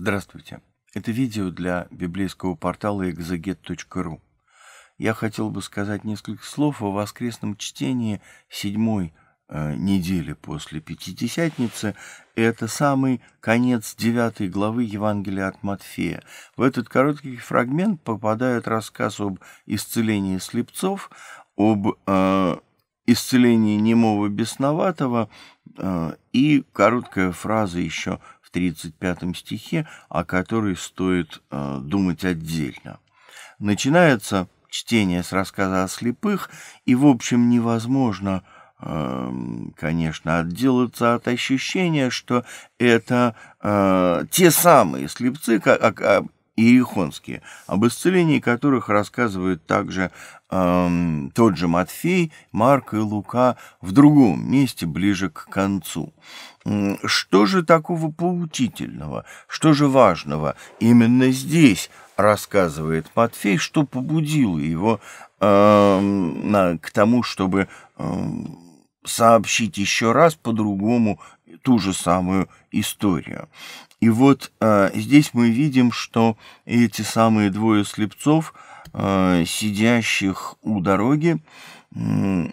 Здравствуйте. Это видео для библейского портала exeget.ru. Я хотел бы сказать несколько слов о воскресном чтении седьмой э, недели после Пятидесятницы. Это самый конец девятой главы Евангелия от Матфея. В этот короткий фрагмент попадает рассказ об исцелении слепцов, об э, исцелении немого бесноватого э, и короткая фраза еще – в 35 стихе, о которой стоит э, думать отдельно. Начинается чтение с рассказа о слепых, и, в общем, невозможно, э, конечно, отделаться от ощущения, что это э, те самые слепцы, как, о, иерихонские, об исцелении которых рассказывают также эм, тот же Матфей, Марк и Лука в другом месте ближе к концу. Что же такого поучительного, что же важного именно здесь рассказывает Матфей, что побудило его эм, на, к тому, чтобы эм, сообщить еще раз по-другому ту же самую историю. И вот э, здесь мы видим, что эти самые двое слепцов, э, сидящих у дороги, э,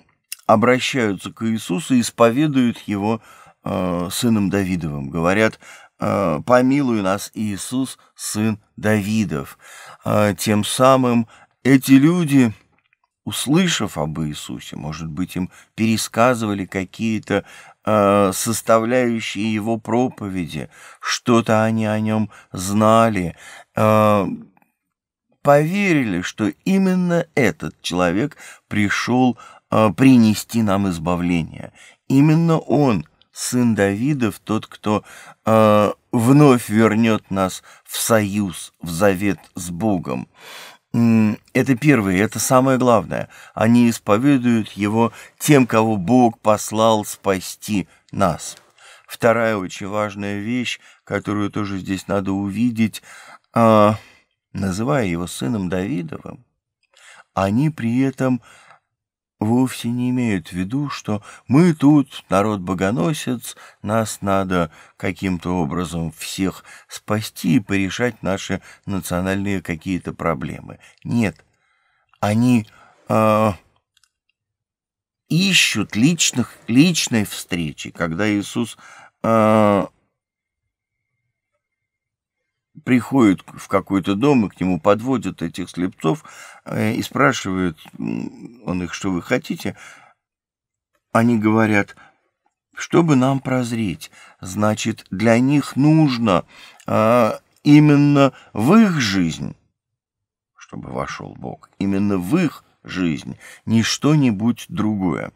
обращаются к Иисусу и исповедуют его э, сыном Давидовым. Говорят, э, помилуй нас, Иисус, сын Давидов. Э, тем самым эти люди услышав об Иисусе, может быть, им пересказывали какие-то э, составляющие его проповеди, что-то они о нем знали, э, поверили, что именно этот человек пришел э, принести нам избавление. Именно он, сын Давидов, тот, кто э, вновь вернет нас в союз, в завет с Богом. Это первое, это самое главное. Они исповедуют его тем, кого Бог послал спасти нас. Вторая очень важная вещь, которую тоже здесь надо увидеть, а, называя его сыном Давидовым, они при этом вовсе не имеют в виду, что мы тут, народ богоносец, нас надо каким-то образом всех спасти и порешать наши национальные какие-то проблемы. Нет, они э, ищут личных, личной встречи, когда Иисус э, приходит в какой-то дом, и к нему подводят этих слепцов э, и спрашивает он их, что вы хотите. Они говорят, чтобы нам прозреть, значит, для них нужно а, именно в их жизнь, чтобы вошел Бог, именно в их жизнь, не что-нибудь другое.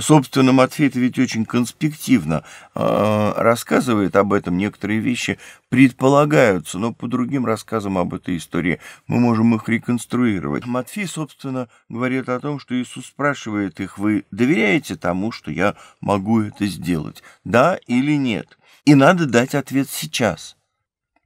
Собственно, Матфей ведь очень конспективно э, рассказывает об этом. Некоторые вещи предполагаются, но по другим рассказам об этой истории мы можем их реконструировать. Матфей, собственно, говорит о том, что Иисус спрашивает их, вы доверяете тому, что я могу это сделать? Да или нет? И надо дать ответ сейчас –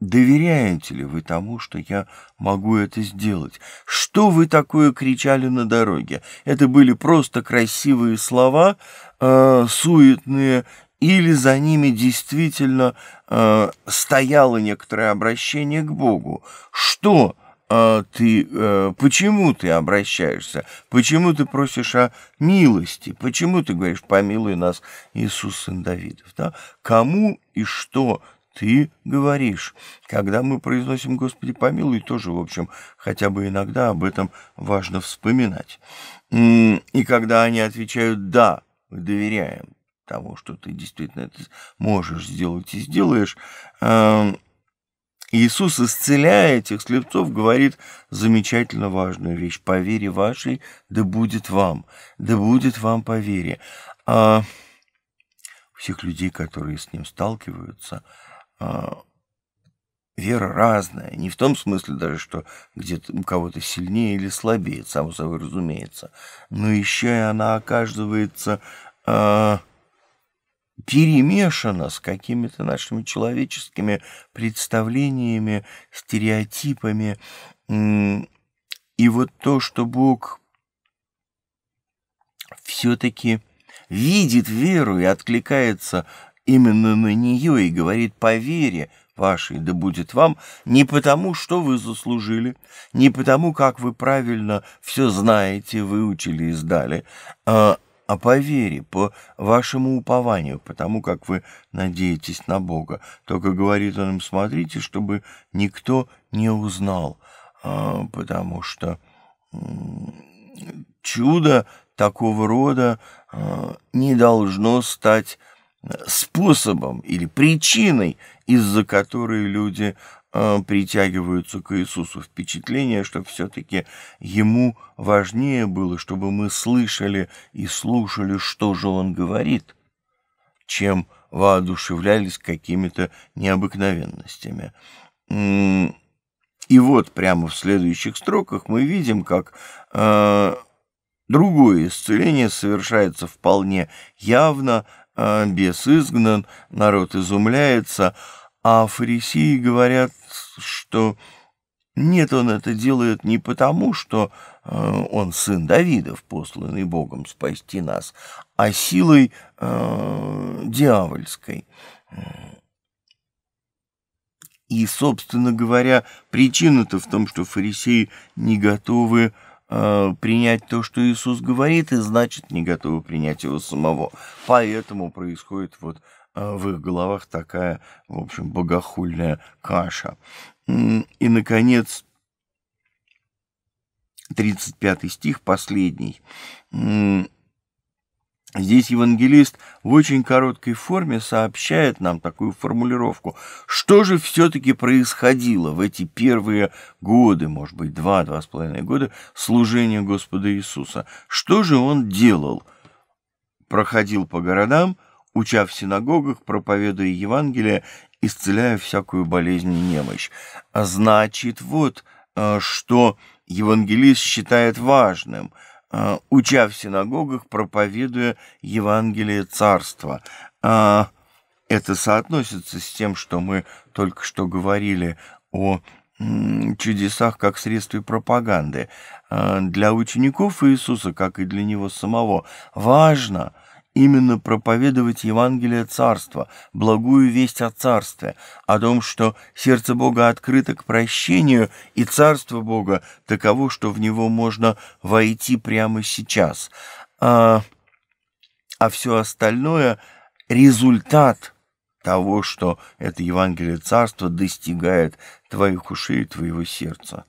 Доверяете ли вы тому, что я могу это сделать? Что вы такое кричали на дороге? Это были просто красивые слова, э, суетные, или за ними действительно э, стояло некоторое обращение к Богу? Что э, ты, э, почему ты обращаешься? Почему ты просишь о милости? Почему ты говоришь, помилуй нас, Иисус, сын Давидов? Да? Кому и что ты говоришь. Когда мы произносим «Господи, помилуй», тоже, в общем, хотя бы иногда об этом важно вспоминать. И когда они отвечают «Да, мы доверяем тому, что ты действительно это можешь сделать и сделаешь», эм, Иисус, исцеляя этих слепцов, говорит замечательно важную вещь. «По вере вашей, да будет вам, да будет вам по вере». А всех людей, которые с ним сталкиваются – а, вера разная, не в том смысле даже, что где-то у кого-то сильнее или слабее, само собой разумеется, но еще и она оказывается э, перемешана с какими-то нашими человеческими представлениями, стереотипами. И вот то, что Бог все-таки видит веру и откликается Именно на нее и говорит «по вере вашей да будет вам» не потому, что вы заслужили, не потому, как вы правильно все знаете, выучили и сдали, а, а по вере, по вашему упованию, потому как вы надеетесь на Бога. Только говорит он им, смотрите, чтобы никто не узнал, а, потому что чудо такого рода а, не должно стать способом или причиной, из-за которой люди э, притягиваются к Иисусу. Впечатление, что все-таки ему важнее было, чтобы мы слышали и слушали, что же он говорит, чем воодушевлялись какими-то необыкновенностями. И вот прямо в следующих строках мы видим, как э, другое исцеление совершается вполне явно, а, бес изгнан, народ изумляется, а фарисеи говорят, что нет, он это делает не потому, что э, он сын Давидов, посланный Богом спасти нас, а силой э, дьявольской. И, собственно говоря, причина-то в том, что фарисеи не готовы Э, принять то, что Иисус говорит, и значит не готовы принять его самого. Поэтому происходит вот э, в их головах такая, в общем, богохульная каша. И, наконец, 35 стих, последний. Здесь евангелист в очень короткой форме сообщает нам такую формулировку. Что же все-таки происходило в эти первые годы, может быть, два, два с половиной года служения Господа Иисуса? Что же он делал? Проходил по городам, уча в синагогах, проповедуя Евангелие, исцеляя всякую болезнь и немощь. Значит, вот э, что евангелист считает важным – Э, уча в синагогах, проповедуя Евангелие Царства. А, это соотносится с тем, что мы только что говорили о чудесах как средстве пропаганды. А, для учеников Иисуса, как и для него самого, важно – именно проповедовать Евангелие Царства, благую весть о Царстве, о том, что сердце Бога открыто к прощению, и Царство Бога таково, что в него можно войти прямо сейчас. А, а все остальное — результат того, что это Евангелие Царства достигает твоих ушей и твоего сердца.